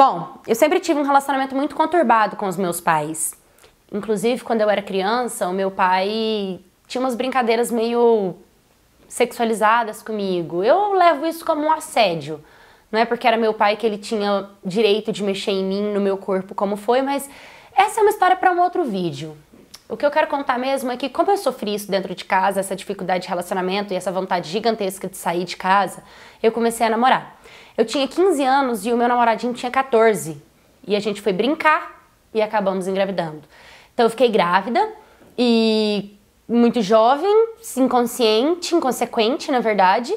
Bom, eu sempre tive um relacionamento muito conturbado com os meus pais. Inclusive, quando eu era criança, o meu pai tinha umas brincadeiras meio sexualizadas comigo. Eu levo isso como um assédio. Não é porque era meu pai que ele tinha direito de mexer em mim, no meu corpo, como foi, mas essa é uma história para um outro vídeo. O que eu quero contar mesmo é que, como eu sofri isso dentro de casa, essa dificuldade de relacionamento e essa vontade gigantesca de sair de casa, eu comecei a namorar. Eu tinha 15 anos e o meu namoradinho tinha 14. E a gente foi brincar e acabamos engravidando. Então eu fiquei grávida e muito jovem, inconsciente, inconsequente, na verdade.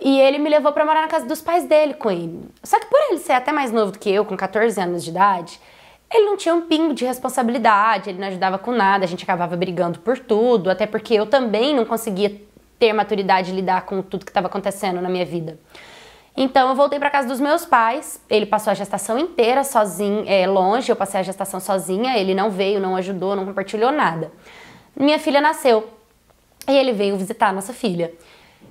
E ele me levou para morar na casa dos pais dele com ele. Só que por ele ser até mais novo do que eu, com 14 anos de idade, ele não tinha um pingo de responsabilidade, ele não ajudava com nada, a gente acabava brigando por tudo, até porque eu também não conseguia ter maturidade e lidar com tudo que estava acontecendo na minha vida. Então eu voltei para casa dos meus pais. Ele passou a gestação inteira sozinho, é, longe. Eu passei a gestação sozinha. Ele não veio, não ajudou, não compartilhou nada. Minha filha nasceu e ele veio visitar a nossa filha.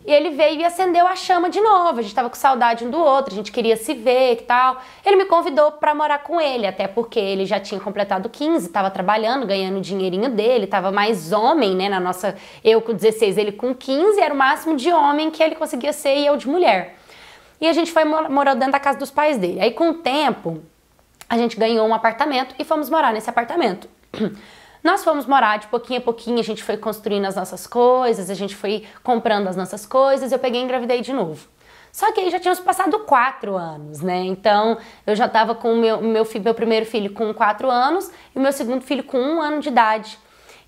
E ele veio e acendeu a chama de novo. A gente tava com saudade um do outro, a gente queria se ver e tal. Ele me convidou para morar com ele, até porque ele já tinha completado 15, estava trabalhando, ganhando o dinheirinho dele, estava mais homem, né? Na nossa, eu com 16, ele com 15, era o máximo de homem que ele conseguia ser e eu de mulher. E a gente foi morar dentro da casa dos pais dele. Aí com o tempo, a gente ganhou um apartamento e fomos morar nesse apartamento. Nós fomos morar de pouquinho a pouquinho, a gente foi construindo as nossas coisas, a gente foi comprando as nossas coisas, eu peguei e engravidei de novo. Só que aí já tínhamos passado quatro anos, né? Então eu já estava com o meu, meu, meu primeiro filho com quatro anos e meu segundo filho com um ano de idade.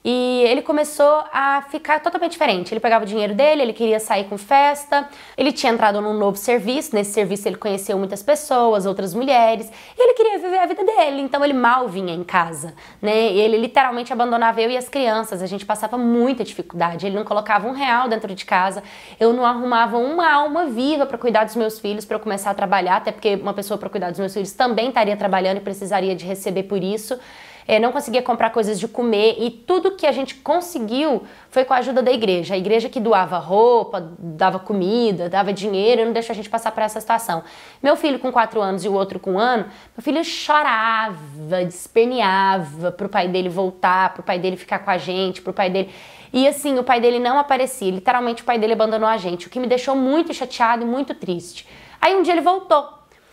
E ele começou a ficar totalmente diferente. Ele pegava o dinheiro dele, ele queria sair com festa, ele tinha entrado num novo serviço. Nesse serviço ele conheceu muitas pessoas, outras mulheres, e ele queria viver a vida dele, então ele mal vinha em casa, né? Ele literalmente abandonava eu e as crianças. A gente passava muita dificuldade. Ele não colocava um real dentro de casa, eu não arrumava uma alma viva para cuidar dos meus filhos, para eu começar a trabalhar, até porque uma pessoa para cuidar dos meus filhos também estaria trabalhando e precisaria de receber por isso é, não conseguia comprar coisas de comer e tudo que a gente conseguiu foi com a ajuda da igreja. A igreja que doava roupa, dava comida, dava dinheiro, não deixou a gente passar por essa situação. Meu filho com 4 anos e o outro com 1 um ano, meu filho chorava, desperneava pro pai dele voltar, pro pai dele ficar com a gente, pro pai dele. E assim, o pai dele não aparecia, literalmente o pai dele abandonou a gente, o que me deixou muito chateado e muito triste. Aí um dia ele voltou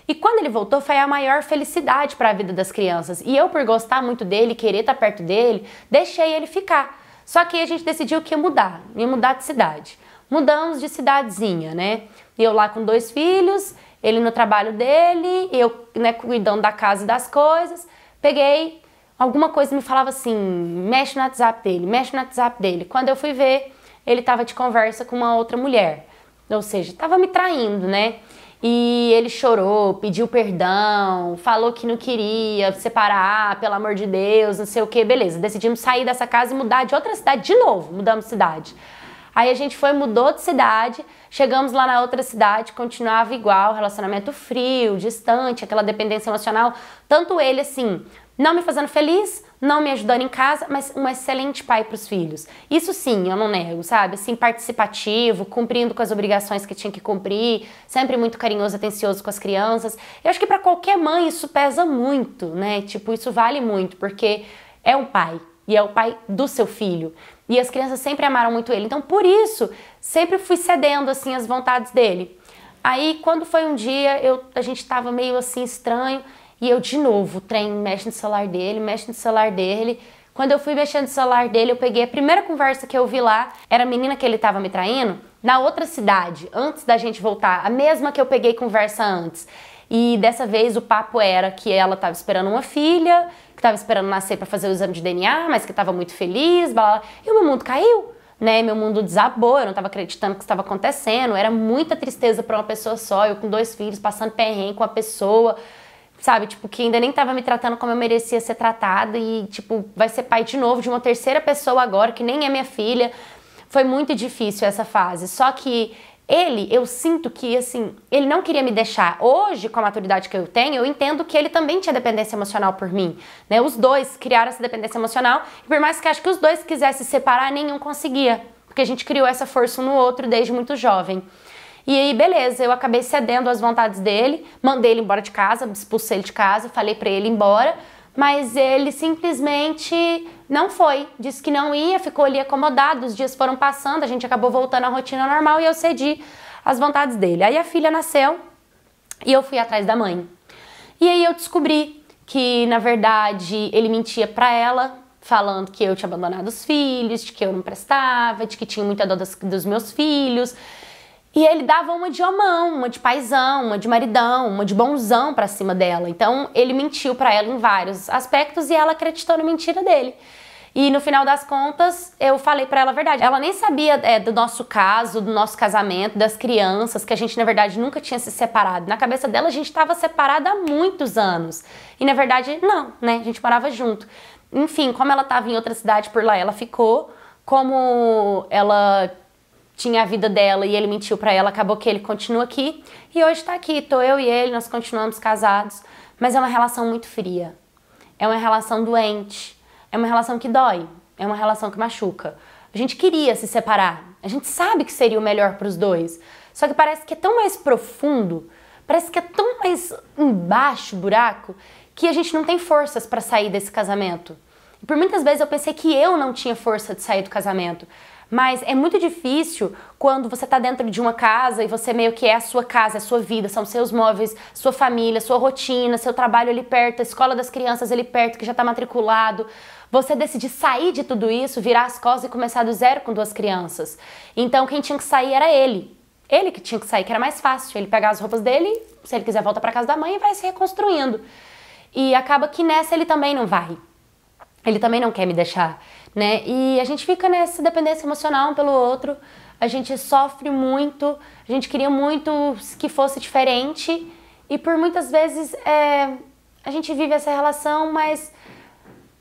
e quando ele voltou, foi a maior felicidade para a vida das crianças. E eu, por gostar muito dele, querer estar tá perto dele, deixei ele ficar. Só que a gente decidiu que ia mudar, ia mudar de cidade. Mudamos de cidadezinha, né? Eu lá com dois filhos, ele no trabalho dele, eu né, cuidando da casa e das coisas. Peguei, alguma coisa me falava assim: mexe no WhatsApp dele, mexe no WhatsApp dele. Quando eu fui ver, ele estava de conversa com uma outra mulher. Ou seja, estava me traindo, né? E ele chorou, pediu perdão, falou que não queria separar, ah, pelo amor de Deus, não sei o que, beleza. Decidimos sair dessa casa e mudar de outra cidade de novo, mudamos cidade. Aí a gente foi, mudou de cidade, chegamos lá na outra cidade, continuava igual, relacionamento frio, distante, aquela dependência emocional. Tanto ele assim, não me fazendo feliz, não me ajudando em casa, mas um excelente pai para os filhos. Isso sim, eu não nego, sabe? Assim, participativo, cumprindo com as obrigações que tinha que cumprir, sempre muito carinhoso, atencioso com as crianças. Eu acho que para qualquer mãe isso pesa muito, né? Tipo, isso vale muito, porque é um pai e é o pai do seu filho. E as crianças sempre amaram muito ele. Então, por isso, sempre fui cedendo assim as vontades dele. Aí, quando foi um dia, eu, a gente tava meio assim estranho e eu de novo, o trem mexe no celular dele, mexe no celular dele. Quando eu fui mexendo no celular dele, eu peguei a primeira conversa que eu vi lá, era a menina que ele tava me traindo, na outra cidade, antes da gente voltar, a mesma que eu peguei conversa antes. E dessa vez o papo era que ela tava esperando uma filha, que tava esperando nascer para fazer o exame de DNA, mas que tava muito feliz, blá, blá. E o meu mundo caiu né? Meu mundo desabou, eu não estava acreditando que estava acontecendo. Era muita tristeza para uma pessoa só, eu com dois filhos, passando perrengue com a pessoa, sabe? Tipo, que ainda nem estava me tratando como eu merecia ser tratada e, tipo, vai ser pai de novo de uma terceira pessoa agora, que nem é minha filha. Foi muito difícil essa fase. Só que ele, eu sinto que, assim, ele não queria me deixar. Hoje, com a maturidade que eu tenho, eu entendo que ele também tinha dependência emocional por mim, né? Os dois criaram essa dependência emocional e por mais que acho que os dois quisessem separar, nenhum conseguia, porque a gente criou essa força um no outro desde muito jovem. E aí, beleza, eu acabei cedendo às vontades dele, mandei ele embora de casa, expulsei ele de casa, falei para ele ir embora, mas ele simplesmente não foi. Disse que não ia, ficou ali acomodado. Os dias foram passando, a gente acabou voltando à rotina normal e eu cedi às vontades dele. Aí a filha nasceu e eu fui atrás da mãe. E aí eu descobri que, na verdade, ele mentia para ela, falando que eu tinha abandonado os filhos, de que eu não prestava, de que tinha muita dor dos, dos meus filhos. E ele dava uma de homão, uma de paisão, uma de maridão, uma de bonzão pra cima dela. Então ele mentiu para ela em vários aspectos e ela acreditou na mentira dele. E no final das contas, eu falei para ela a verdade. Ela nem sabia é, do nosso caso, do nosso casamento, das crianças, que a gente na verdade nunca tinha se separado. Na cabeça dela, a gente estava separada há muitos anos. E na verdade, não, né? A gente morava junto. Enfim, como ela estava em outra cidade por lá, ela ficou. Como ela tinha a vida dela e ele mentiu para ela, acabou que ele continua aqui e hoje tá aqui, tô eu e ele, nós continuamos casados, mas é uma relação muito fria. É uma relação doente, é uma relação que dói, é uma relação que machuca. A gente queria se separar, a gente sabe que seria o melhor para os dois, só que parece que é tão mais profundo, parece que é tão mais embaixo o buraco que a gente não tem forças para sair desse casamento. Por muitas vezes eu pensei que eu não tinha força de sair do casamento. Mas é muito difícil quando você está dentro de uma casa e você meio que é a sua casa, é a sua vida, são seus móveis, sua família, sua rotina, seu trabalho ali perto, a escola das crianças ali perto que já está matriculado. Você decidir sair de tudo isso, virar as costas e começar do zero com duas crianças. Então quem tinha que sair era ele. Ele que tinha que sair, que era mais fácil. Ele pegar as roupas dele, se ele quiser volta para casa da mãe e vai se reconstruindo. E acaba que nessa ele também não vai ele também não quer me deixar, né? E a gente fica nessa dependência emocional um pelo outro, a gente sofre muito, a gente queria muito que fosse diferente e por muitas vezes é, a gente vive essa relação, mas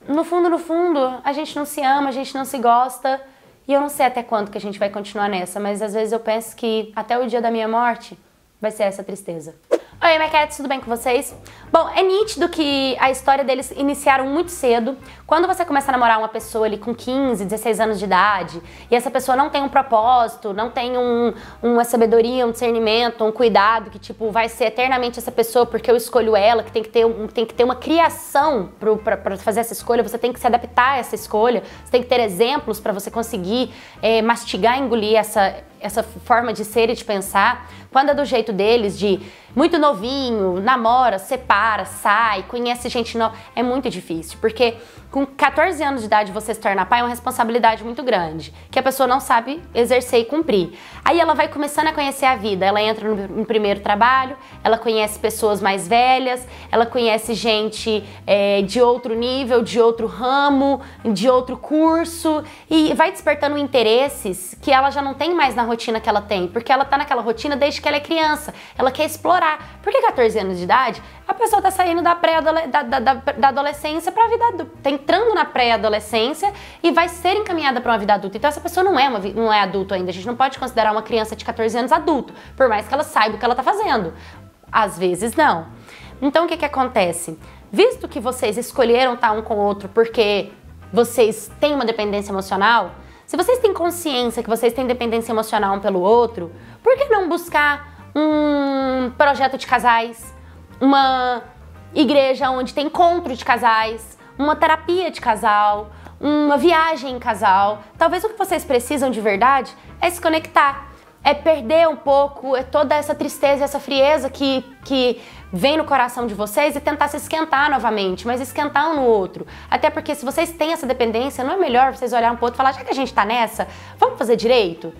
no fundo, no fundo, a gente não se ama, a gente não se gosta e eu não sei até quanto que a gente vai continuar nessa, mas às vezes eu penso que até o dia da minha morte vai ser essa tristeza. Oi, Maquettes, tudo bem com vocês? Bom, é nítido que a história deles iniciaram muito cedo. Quando você começa a namorar uma pessoa ali com 15, 16 anos de idade, e essa pessoa não tem um propósito, não tem um, uma sabedoria, um discernimento, um cuidado, que tipo, vai ser eternamente essa pessoa porque eu escolho ela, que tem que ter, um, tem que ter uma criação para fazer essa escolha, você tem que se adaptar a essa escolha, você tem que ter exemplos para você conseguir é, mastigar, engolir essa, essa forma de ser e de pensar. Quando é do jeito deles, de muito novinho, namora, separa, sai, conhece gente nova, é muito difícil, porque com 14 anos de idade você se torna pai é uma responsabilidade muito grande, que a pessoa não sabe exercer e cumprir. Aí ela vai começando a conhecer a vida, ela entra no, primeiro trabalho, ela conhece pessoas mais velhas, ela conhece gente é, de outro nível, de outro ramo, de outro curso, e vai despertando interesses que ela já não tem mais na rotina que ela tem, porque ela tá naquela rotina desde que ela é criança, ela quer explorar. Porque 14 anos de idade, a pessoa tá saindo da, pré da, da, da, pra vida adulta, tá entrando na pré-adolescência e vai ser encaminhada para uma vida adulta. Então essa pessoa não é, uma, não é adulto ainda, a gente não pode considerar uma criança de 14 anos adulto, por mais que ela saiba o que ela tá fazendo. Às vezes não. Então o que que acontece? Visto que vocês escolheram estar tá um com o outro porque vocês têm uma dependência emocional, se vocês têm consciência que vocês têm dependência emocional um pelo outro, por que não buscar um projeto de casais, uma igreja onde tem encontro de casais, uma terapia de casal, uma viagem em casal? Talvez o que vocês precisam de verdade é se conectar é perder um pouco é toda essa tristeza, essa frieza que, que vem no coração de vocês e tentar se esquentar novamente, mas esquentar um no outro. Até porque se vocês têm essa dependência, não é melhor vocês olharem um pouco outro e falar, já que a gente tá nessa, vamos fazer direito?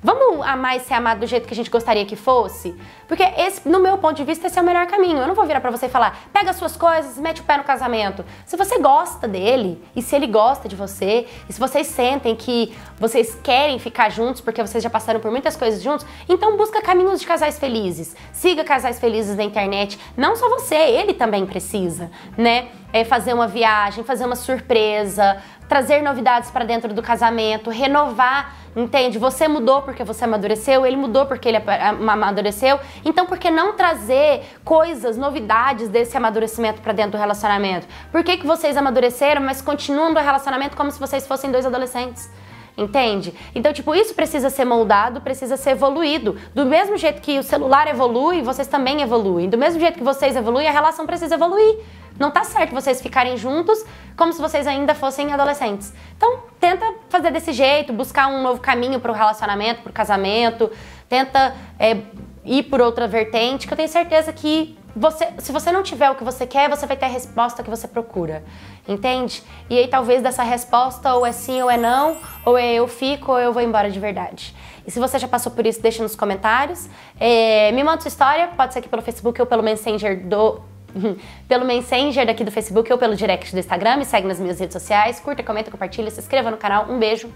Vamos amar e ser amado do jeito que a gente gostaria que fosse? Porque esse, no meu ponto de vista, esse é o melhor caminho. Eu não vou virar para você e falar, pega suas coisas, mete o pé no casamento. Se você gosta dele, e se ele gosta de você, e se vocês sentem que vocês querem ficar juntos porque vocês já passaram por muitas coisas juntos, então busca caminhos de casais felizes. Siga casais felizes na internet. Não só você, ele também precisa, né? É fazer uma viagem, fazer uma surpresa, trazer novidades para dentro do casamento, renovar, entende? Você mudou porque você amadureceu, ele mudou porque ele amadureceu. Então, por que não trazer coisas, novidades desse amadurecimento para dentro do relacionamento? Por que, que vocês amadureceram, mas continuam o relacionamento como se vocês fossem dois adolescentes? entende? Então, tipo, isso precisa ser moldado, precisa ser evoluído. Do mesmo jeito que o celular evolui, vocês também evoluem. Do mesmo jeito que vocês evoluem, a relação precisa evoluir. Não tá certo vocês ficarem juntos como se vocês ainda fossem adolescentes. Então, tenta fazer desse jeito, buscar um novo caminho para o relacionamento, para o casamento, tenta é, ir por outra vertente, que eu tenho certeza que você, se você não tiver o que você quer, você vai ter a resposta que você procura, entende? E aí talvez dessa resposta ou é sim ou é não, ou é eu fico ou eu vou embora de verdade. E se você já passou por isso, deixa nos comentários. É, me manda sua história, pode ser aqui pelo Facebook ou pelo Messenger do pelo Messenger daqui do Facebook ou pelo direct do Instagram. Me segue nas minhas redes sociais, curta, comenta, compartilha, se inscreva no canal. Um beijo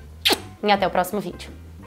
e até o próximo vídeo.